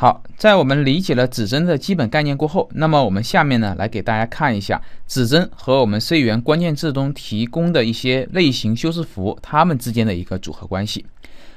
好，在我们理解了指针的基本概念过后，那么我们下面呢来给大家看一下指针和我们 C 语言关键字中提供的一些类型修饰符它们之间的一个组合关系。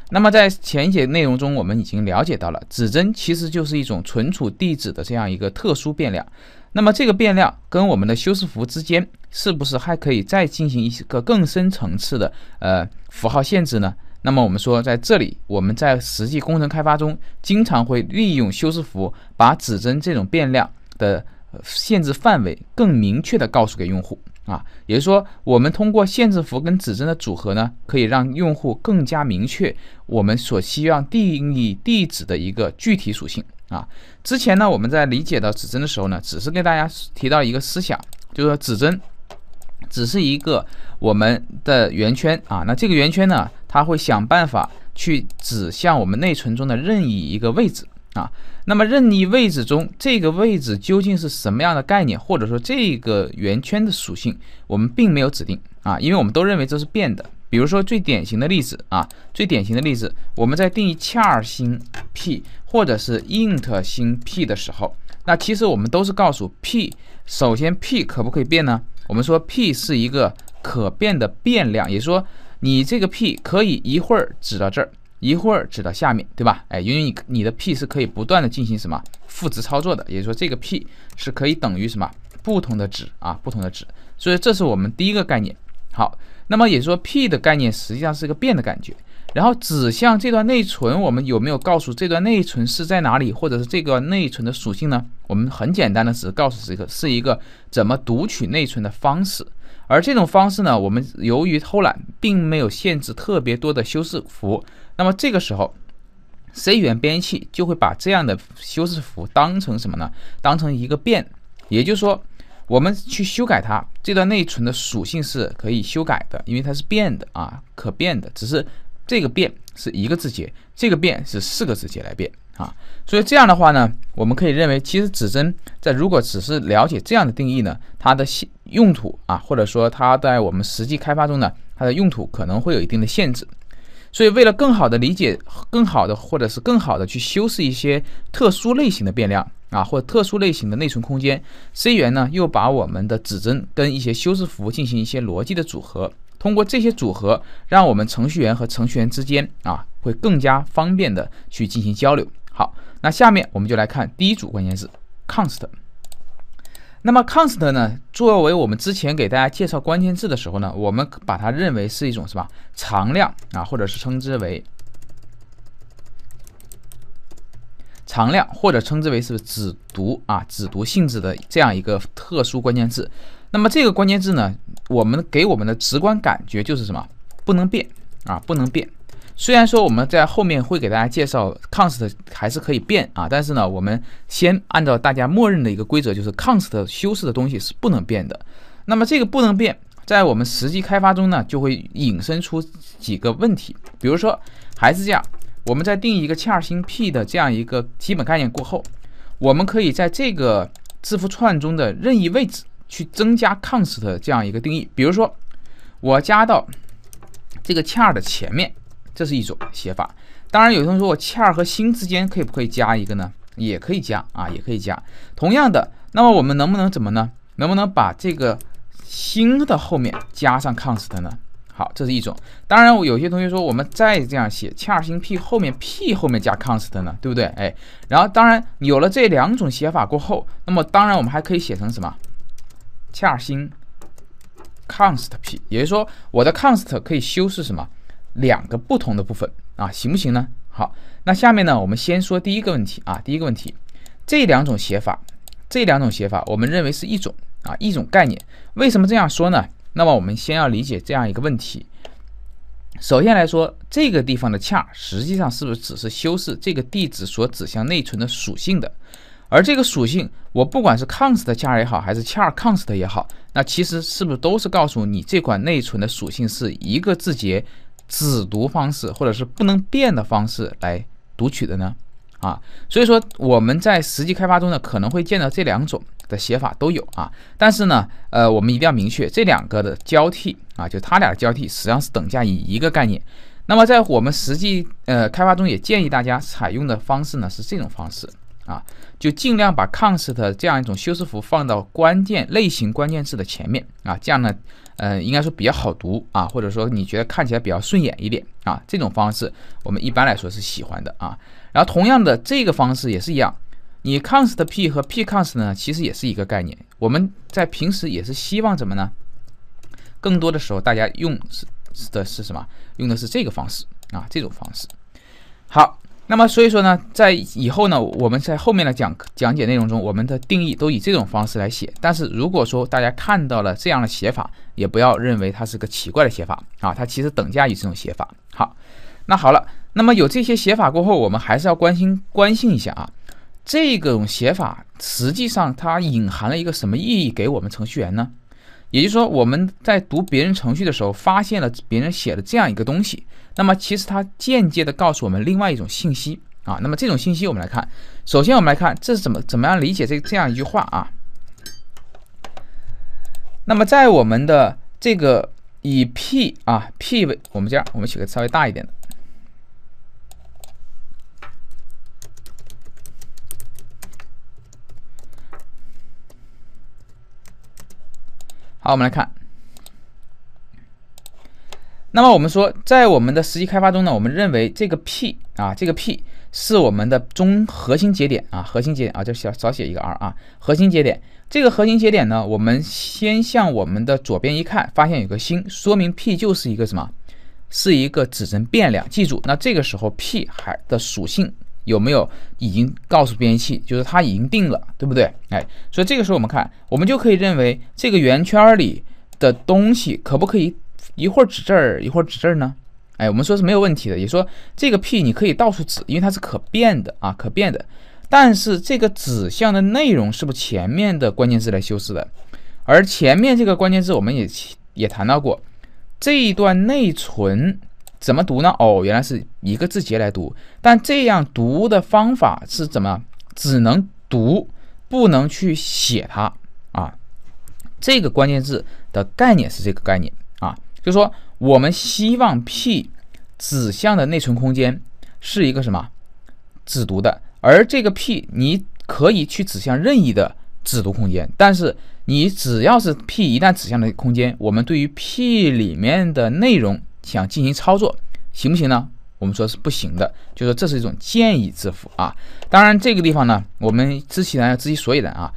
那么在前一节内容中，我们已经了解到了指针其实就是一种存储地址的这样一个特殊变量。那么这个变量跟我们的修饰符之间，是不是还可以再进行一个更深层次的呃符号限制呢？那么我们说，在这里我们在实际工程开发中，经常会利用修饰符，把指针这种变量的限制范围更明确的告诉给用户啊。也就是说，我们通过限制符跟指针的组合呢，可以让用户更加明确我们所希望定义地址的一个具体属性啊。之前呢，我们在理解到指针的时候呢，只是跟大家提到一个思想，就是说指针只是一个我们的圆圈啊。那这个圆圈呢？它会想办法去指向我们内存中的任意一个位置啊。那么任意位置中，这个位置究竟是什么样的概念？或者说这个圆圈的属性，我们并没有指定啊，因为我们都认为这是变的。比如说最典型的例子啊，最典型的例子，我们在定义 char 星 p 或者是 int 星 p 的时候，那其实我们都是告诉 p，首先 p 可不可以变呢？我们说 p 是一个可变的变量，也说。你这个 p 可以一会儿指到这儿，一会儿指到下面，对吧？哎，因为你你的 p 是可以不断的进行什么赋值操作的，也就是说这个 p 是可以等于什么不同的值啊，不同的值。所以这是我们第一个概念。好，那么也就是说 p 的概念实际上是一个变的感觉。然后指向这段内存，我们有没有告诉这段内存是在哪里，或者是这个内存的属性呢？我们很简单的只告诉一个，是一个怎么读取内存的方式。而这种方式呢，我们由于偷懒，并没有限制特别多的修饰符。那么这个时候，C 语言编译器就会把这样的修饰符当成什么呢？当成一个变。也就是说，我们去修改它这段内存的属性是可以修改的，因为它是变的啊，可变的。只是这个变是一个字节，这个变是四个字节来变。啊，所以这样的话呢，我们可以认为，其实指针在如果只是了解这样的定义呢，它的用途啊，或者说它在我们实际开发中呢，它的用途可能会有一定的限制。所以为了更好的理解，更好的或者是更好的去修饰一些特殊类型的变量啊，或特殊类型的内存空间，C 语言呢又把我们的指针跟一些修饰符进行一些逻辑的组合，通过这些组合，让我们程序员和程序员之间啊，会更加方便的去进行交流。好，那下面我们就来看第一组关键字 const。那么 const 呢，作为我们之前给大家介绍关键字的时候呢，我们把它认为是一种什么常量啊，或者是称之为常量，或者称之为是只读啊，只读性质的这样一个特殊关键字。那么这个关键字呢，我们给我们的直观感觉就是什么，不能变啊，不能变。虽然说我们在后面会给大家介绍 const 还是可以变啊，但是呢，我们先按照大家默认的一个规则，就是 const 修饰的东西是不能变的。那么这个不能变，在我们实际开发中呢，就会引申出几个问题。比如说，还是这样，我们在定义一个 c h *p 的这样一个基本概念过后，我们可以在这个字符串中的任意位置去增加 const 的这样一个定义。比如说，我加到这个恰的前面。这是一种写法，当然有同学说，我恰和星之间可以不可以加一个呢？也可以加啊，也可以加。同样的，那么我们能不能怎么呢？能不能把这个星的后面加上 const 呢？好，这是一种。当然，有些同学说，我们再这样写，恰星 p 后面 p 后面加 const 呢，对不对？哎，然后当然有了这两种写法过后，那么当然我们还可以写成什么？恰星 const p，也就是说我的 const 可以修饰什么？两个不同的部分啊，行不行呢？好，那下面呢，我们先说第一个问题啊。第一个问题，这两种写法，这两种写法，我们认为是一种啊，一种概念。为什么这样说呢？那么我们先要理解这样一个问题。首先来说，这个地方的恰实际上是不是只是修饰这个地址所指向内存的属性的？而这个属性，我不管是 const c 也好，还是恰 h const 也好，那其实是不是都是告诉你这款内存的属性是一个字节？只读方式，或者是不能变的方式来读取的呢？啊，所以说我们在实际开发中呢，可能会见到这两种的写法都有啊。但是呢，呃，我们一定要明确这两个的交替啊，就它俩交替实际上是等价于一个概念。那么在我们实际呃开发中，也建议大家采用的方式呢是这种方式。啊，就尽量把 const 这样一种修饰符放到关键类型关键字的前面啊，这样呢，呃，应该说比较好读啊，或者说你觉得看起来比较顺眼一点啊，这种方式我们一般来说是喜欢的啊。然后同样的这个方式也是一样，你 const p 和 p const 呢，其实也是一个概念。我们在平时也是希望怎么呢？更多的时候大家用是的是什么？用的是这个方式啊，这种方式。好。那么所以说呢，在以后呢，我们在后面的讲讲解内容中，我们的定义都以这种方式来写。但是如果说大家看到了这样的写法，也不要认为它是个奇怪的写法啊，它其实等价于这种写法。好，那好了，那么有这些写法过后，我们还是要关心关心一下啊，这种写法实际上它隐含了一个什么意义给我们程序员呢？也就是说，我们在读别人程序的时候，发现了别人写的这样一个东西。那么其实它间接的告诉我们另外一种信息啊。那么这种信息我们来看，首先我们来看这是怎么怎么样理解这这样一句话啊。那么在我们的这个以 P 啊 P 为我们这样，我们取个稍微大一点的。好，我们来看。那么我们说，在我们的实际开发中呢，我们认为这个 p 啊，这个 p 是我们的中核心节点啊，核心节点啊，就小少写一个 r 啊，核心节点。这个核心节点呢，我们先向我们的左边一看，发现有个星，说明 p 就是一个什么？是一个指针变量。记住，那这个时候 p 还的属性有没有已经告诉编译器？就是它已经定了，对不对？哎，所以这个时候我们看，我们就可以认为这个圆圈里的东西可不可以？一会儿指这儿，一会儿指这儿呢？哎，我们说是没有问题的，也说这个 p 你可以到处指，因为它是可变的啊，可变的。但是这个指向的内容是不是前面的关键字来修饰的？而前面这个关键字我们也也谈到过，这一段内存怎么读呢？哦，原来是一个字节来读，但这样读的方法是怎么？只能读，不能去写它啊。这个关键字的概念是这个概念。就说，我们希望 p 指向的内存空间是一个什么？只读的。而这个 p 你可以去指向任意的只读空间，但是你只要是 p 一旦指向了空间，我们对于 p 里面的内容想进行操作，行不行呢？我们说是不行的。就说这是一种建议字符啊。当然，这个地方呢，我们知其然要知其所以然啊。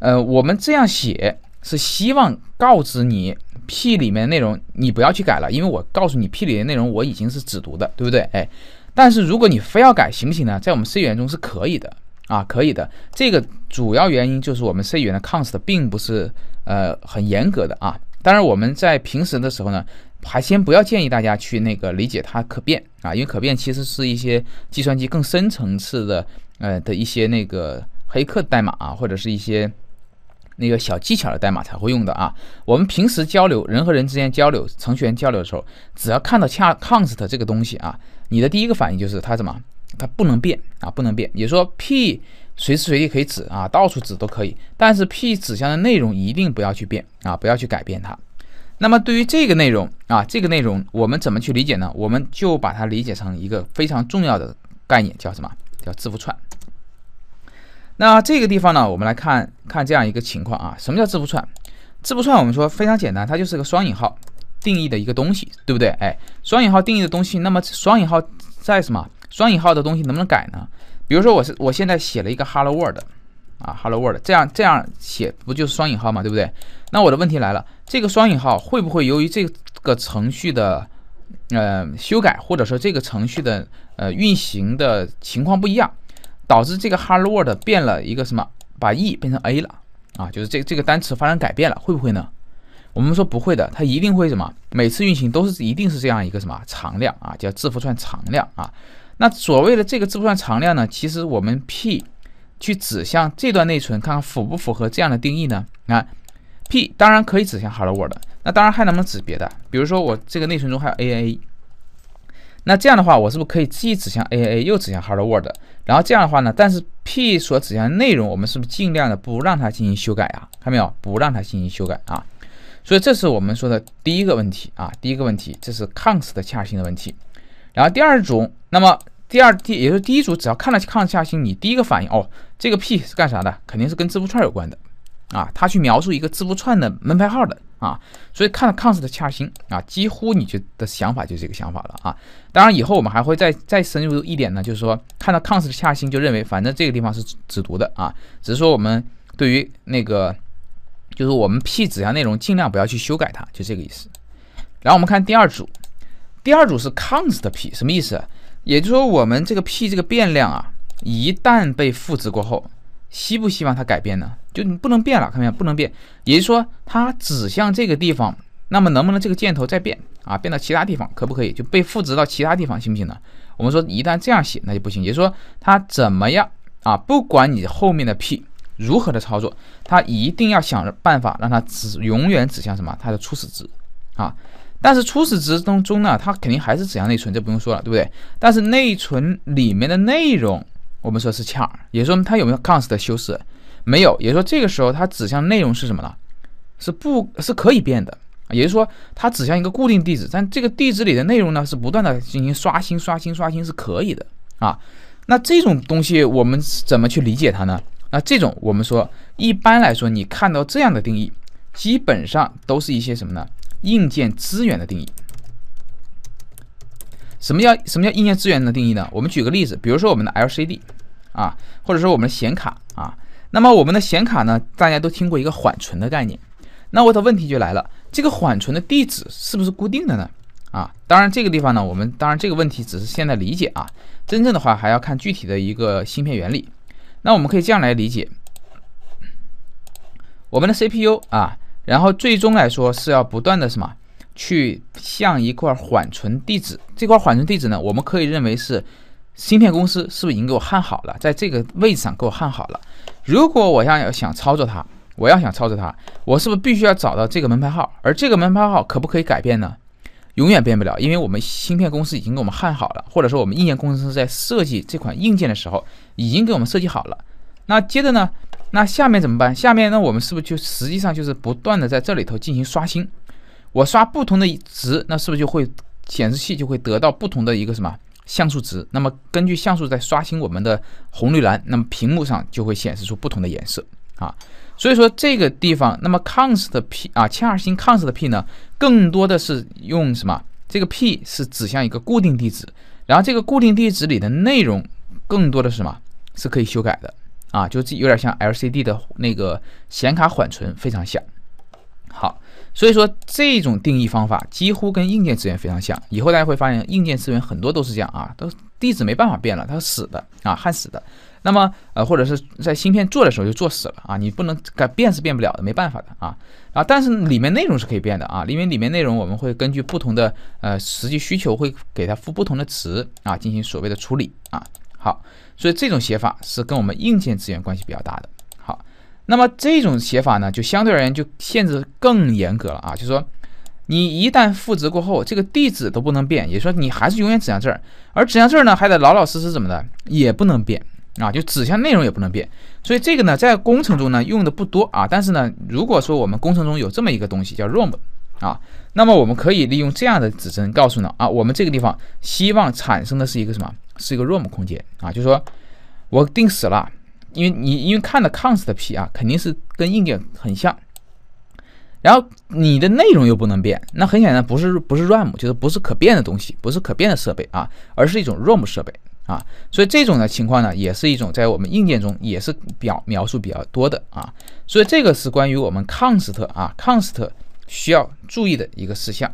呃，我们这样写是希望告知你。P 里面内容你不要去改了，因为我告诉你 P 里面内容我已经是只读的，对不对？哎，但是如果你非要改，行不行呢？在我们 C 语言中是可以的啊，可以的。这个主要原因就是我们 C 语言的 const 并不是呃很严格的啊。当然我们在平时的时候呢，还先不要建议大家去那个理解它可变啊，因为可变其实是一些计算机更深层次的呃的一些那个黑客代码啊，或者是一些。那个小技巧的代码才会用的啊。我们平时交流，人和人之间交流，程序员交流的时候，只要看到恰 const 这个东西啊，你的第一个反应就是它什么？它不能变啊，不能变。也说 p 随时随地可以指啊，到处指都可以，但是 p 指向的内容一定不要去变啊，不要去改变它。那么对于这个内容啊，这个内容我们怎么去理解呢？我们就把它理解成一个非常重要的概念，叫什么叫字符串。那这个地方呢，我们来看看这样一个情况啊，什么叫字符串？字符串我们说非常简单，它就是个双引号定义的一个东西，对不对？哎，双引号定义的东西，那么双引号在什么？双引号的东西能不能改呢？比如说我是我现在写了一个 Hello World，啊 Hello World，这样这样写不就是双引号嘛，对不对？那我的问题来了，这个双引号会不会由于这个程序的呃修改，或者说这个程序的呃运行的情况不一样？导致这个 h e l l o word l 变了一个什么，把 e 变成 a 了啊，就是这这个单词发生改变了，会不会呢？我们说不会的，它一定会什么，每次运行都是一定是这样一个什么常量啊，叫字符串常量啊。那所谓的这个字符串常量呢，其实我们 p 去指向这段内存，看看符不符合这样的定义呢？看 p 当然可以指向 h e l l o word，l 那当然还能不能指别的？比如说我这个内存中还有 a a。那这样的话，我是不是可以既指向 AAA 又指向 Hard Word？然后这样的话呢？但是 p 所指向内容，我们是不是尽量的不让它进行修改啊？看到没有？不让它进行修改啊！所以这是我们说的第一个问题啊，第一个问题，这是 const 的恰性的问题。然后第二种，那么第二第，也就是第一组，只要看到 const 恰性，你第一个反应哦，这个 p 是干啥的？肯定是跟字符串有关的。啊，他去描述一个字符串的门牌号的啊，所以看到 const 恰星啊，几乎你就的想法就是这个想法了啊。当然以后我们还会再再深入一点呢，就是说看到 const 恰星就认为反正这个地方是只读的啊，只是说我们对于那个就是我们 p 指向内容尽量不要去修改它，就这个意思。然后我们看第二组，第二组是 const p 什么意思？也就是说我们这个 p 这个变量啊，一旦被赋值过后。希不希望它改变呢？就你不能变了，看见没有？不能变，也就是说它指向这个地方，那么能不能这个箭头再变啊？变到其他地方，可不可以？就被复制到其他地方，行不行呢？我们说一旦这样写，那就不行。也就是说它怎么样啊？不管你后面的 p 如何的操作，它一定要想着办法让它指永远指向什么？它的初始值啊。但是初始值当中呢，它肯定还是指向内存，就不用说了，对不对？但是内存里面的内容。我们说是 char，也说明它有没有 const 的修饰，没有，也说这个时候它指向内容是什么呢？是不是可以变的？也就是说，它指向一个固定地址，但这个地址里的内容呢，是不断的进行刷新、刷新、刷新是可以的啊。那这种东西我们怎么去理解它呢？那这种我们说，一般来说，你看到这样的定义，基本上都是一些什么呢？硬件资源的定义。什么叫什么叫硬件资源的定义呢？我们举个例子，比如说我们的 LCD 啊，或者说我们的显卡啊。那么我们的显卡呢，大家都听过一个缓存的概念。那我的问题就来了，这个缓存的地址是不是固定的呢？啊，当然这个地方呢，我们当然这个问题只是现在理解啊，真正的话还要看具体的一个芯片原理。那我们可以这样来理解，我们的 CPU 啊，然后最终来说是要不断的什么？去向一块缓存地址，这块缓存地址呢，我们可以认为是芯片公司是不是已经给我焊好了，在这个位置上给我焊好了。如果我要想操作它，我要想操作它，我是不是必须要找到这个门牌号？而这个门牌号可不可以改变呢？永远变不了，因为我们芯片公司已经给我们焊好了，或者说我们硬件公司在设计这款硬件的时候已经给我们设计好了。那接着呢，那下面怎么办？下面呢？我们是不是就实际上就是不断的在这里头进行刷新？我刷不同的值，那是不是就会显示器就会得到不同的一个什么像素值？那么根据像素在刷新我们的红绿蓝，那么屏幕上就会显示出不同的颜色啊。所以说这个地方，那么 const 的 p 啊，千二星 const 的 p 呢，更多的是用什么？这个 p 是指向一个固定地址，然后这个固定地址里的内容更多的是什么？是可以修改的啊，就有点像 LCD 的那个显卡缓存，非常像。好，所以说这种定义方法几乎跟硬件资源非常像。以后大家会发现，硬件资源很多都是这样啊，都地址没办法变了，它是死的啊，焊死的。那么呃，或者是在芯片做的时候就做死了啊，你不能改变是变不了的，没办法的啊啊。但是里面内容是可以变的啊，因为里面内容我们会根据不同的呃实际需求，会给它赋不同的词啊，进行所谓的处理啊。好，所以这种写法是跟我们硬件资源关系比较大的。那么这种写法呢，就相对而言就限制更严格了啊。就说你一旦赋值过后，这个地址都不能变，也说你还是永远指向这儿，而指向这儿呢，还得老老实实怎么的，也不能变啊，就指向内容也不能变。所以这个呢，在工程中呢用的不多啊。但是呢，如果说我们工程中有这么一个东西叫 ROM 啊，那么我们可以利用这样的指针告诉呢啊，我们这个地方希望产生的是一个什么？是一个 ROM 空间啊，就说我定死了。因为你因为看的 const 的 p 啊，肯定是跟硬件很像，然后你的内容又不能变，那很显然不是不是 ram 就是不是可变的东西，不是可变的设备啊，而是一种 rom 设备啊，所以这种的情况呢，也是一种在我们硬件中也是表描述比较多的啊，所以这个是关于我们 const 啊 const 需要注意的一个事项。